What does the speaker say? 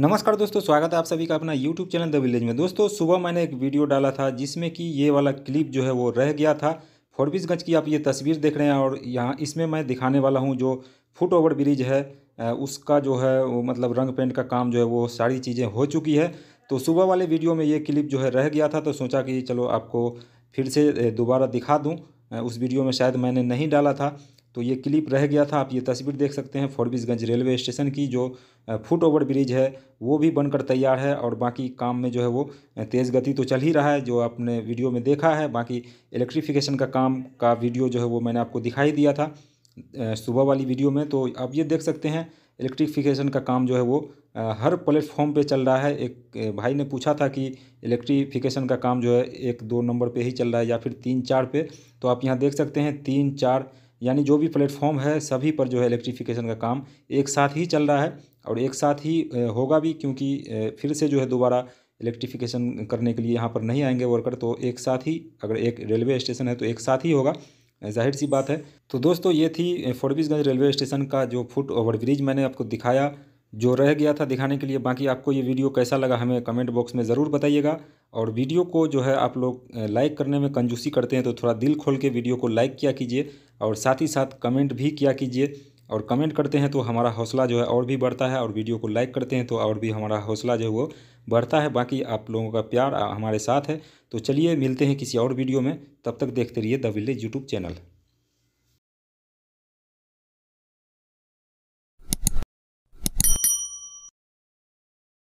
नमस्कार दोस्तों स्वागत है आप सभी का अपना YouTube चैनल द विलेज में दोस्तों सुबह मैंने एक वीडियो डाला था जिसमें कि ये वाला क्लिप जो है वो रह गया था फोरबीसगंज की आप ये तस्वीर देख रहे हैं और यहाँ इसमें मैं दिखाने वाला हूँ जो फुट ओवर ब्रिज है उसका जो है वो मतलब रंग पेंट का काम जो है वो सारी चीज़ें हो चुकी है तो सुबह वाले वीडियो में ये क्लिप जो है रह गया था तो सोचा कि चलो आपको फिर से दोबारा दिखा दूँ उस वीडियो में शायद मैंने नहीं डाला था तो ये क्लिप रह गया था आप ये तस्वीर देख सकते हैं फोरबिसगंज रेलवे स्टेशन की जो फुट ओवर ब्रिज है वो भी बनकर तैयार है और बाकी काम में जो है वो तेज़ गति तो चल ही रहा है जो आपने वीडियो में देखा है बाकी इलेक्ट्रिफिकेशन का काम का वीडियो जो है वो मैंने आपको दिखाई दिया था सुबह वाली वीडियो में तो आप ये देख सकते हैं इलेक्ट्रिफिकेशन का काम जो है वो हर प्लेटफॉर्म पे चल रहा है एक भाई ने पूछा था कि इलेक्ट्रिफिकेशन का काम जो है एक दो नंबर पे ही चल रहा है या फिर तीन चार पे तो आप यहाँ देख सकते हैं तीन चार यानी जो भी प्लेटफॉर्म है सभी पर जो है इलेक्ट्रिफिकेशन का काम एक साथ ही चल रहा है और एक साथ ही होगा भी क्योंकि फिर से जो है दोबारा इलेक्ट्रिफिकेशन करने के लिए यहाँ पर नहीं आएंगे वर्कर तो एक साथ ही अगर एक रेलवे स्टेशन है तो एक साथ ही होगा जाहिर सी बात है तो दोस्तों ये थी फोरबीसगंज रेलवे स्टेशन का जो फुट ओवरब्रिज मैंने आपको दिखाया जो रह गया था दिखाने के लिए बाकी आपको ये वीडियो कैसा लगा हमें कमेंट बॉक्स में ज़रूर बताइएगा और वीडियो को जो है आप लोग लाइक करने में कंजूसी करते हैं तो थोड़ा दिल खोल के वीडियो को लाइक किया कीजिए और साथ ही साथ कमेंट भी किया कीजिए और कमेंट करते हैं तो हमारा हौसला जो है और भी बढ़ता है और वीडियो को लाइक करते हैं तो और भी हमारा हौसला जो है वो बढ़ता है बाकी आप लोगों का प्यार हमारे साथ है तो चलिए मिलते हैं किसी और वीडियो में तब तक देखते रहिए द विलेज यूट्यूब चैनल